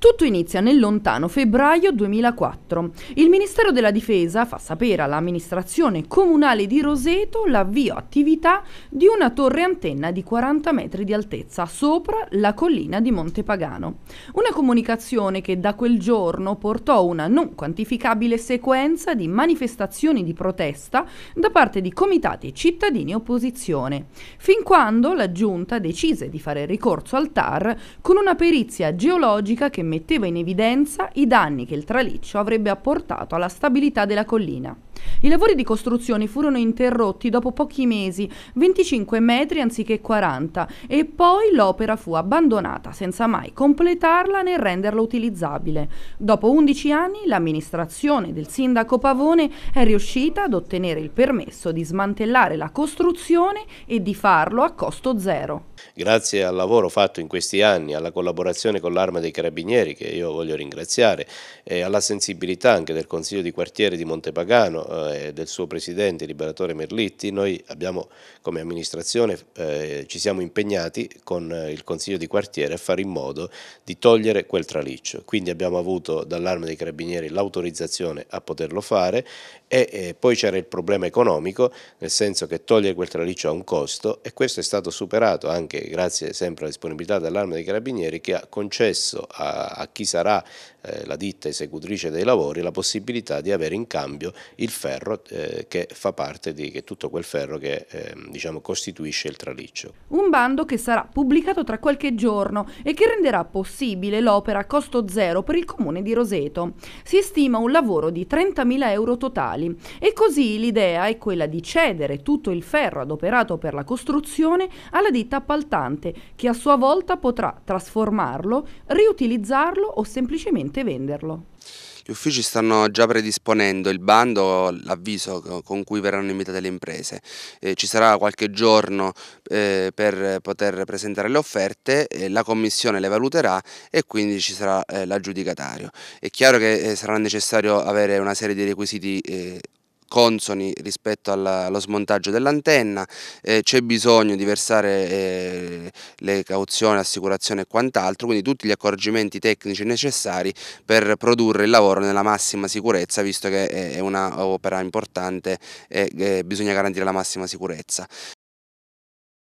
Tutto inizia nel lontano febbraio 2004. Il Ministero della Difesa fa sapere all'amministrazione comunale di Roseto l'avvio attività di una torre antenna di 40 metri di altezza sopra la collina di Montepagano. Una comunicazione che da quel giorno portò una non quantificabile sequenza di manifestazioni di protesta da parte di comitati cittadini opposizione, fin quando la giunta decise di fare ricorso al TAR con una perizia geologica che metteva in evidenza i danni che il traliccio avrebbe apportato alla stabilità della collina. I lavori di costruzione furono interrotti dopo pochi mesi, 25 metri anziché 40, e poi l'opera fu abbandonata senza mai completarla né renderla utilizzabile. Dopo 11 anni l'amministrazione del sindaco Pavone è riuscita ad ottenere il permesso di smantellare la costruzione e di farlo a costo zero. Grazie al lavoro fatto in questi anni, alla collaborazione con l'Arma dei Carabinieri, che io voglio ringraziare, e alla sensibilità anche del Consiglio di Quartiere di Montepagano, eh, e eh, del suo presidente Liberatore Merlitti, noi abbiamo come amministrazione eh, ci siamo impegnati con eh, il Consiglio di quartiere a fare in modo di togliere quel traliccio. Quindi abbiamo avuto dall'arma dei carabinieri l'autorizzazione a poterlo fare e eh, poi c'era il problema economico, nel senso che togliere quel traliccio ha un costo e questo è stato superato anche grazie sempre alla disponibilità dell'arma dei carabinieri che ha concesso a, a chi sarà eh, la ditta esecutrice dei lavori la possibilità di avere in cambio il ferro ferro eh, che fa parte di che tutto quel ferro che eh, diciamo, costituisce il traliccio. Un bando che sarà pubblicato tra qualche giorno e che renderà possibile l'opera a costo zero per il comune di Roseto. Si stima un lavoro di 30.000 euro totali e così l'idea è quella di cedere tutto il ferro adoperato per la costruzione alla ditta appaltante che a sua volta potrà trasformarlo, riutilizzarlo o semplicemente venderlo. Gli uffici stanno già predisponendo il bando, l'avviso con cui verranno invitate le imprese. Eh, ci sarà qualche giorno eh, per poter presentare le offerte, eh, la commissione le valuterà e quindi ci sarà eh, l'aggiudicatario. È chiaro che eh, sarà necessario avere una serie di requisiti eh, consoni rispetto alla, allo smontaggio dell'antenna, eh, c'è bisogno di versare eh, le cauzioni, assicurazione e quant'altro, quindi tutti gli accorgimenti tecnici necessari per produrre il lavoro nella massima sicurezza, visto che è un'opera importante e eh, bisogna garantire la massima sicurezza.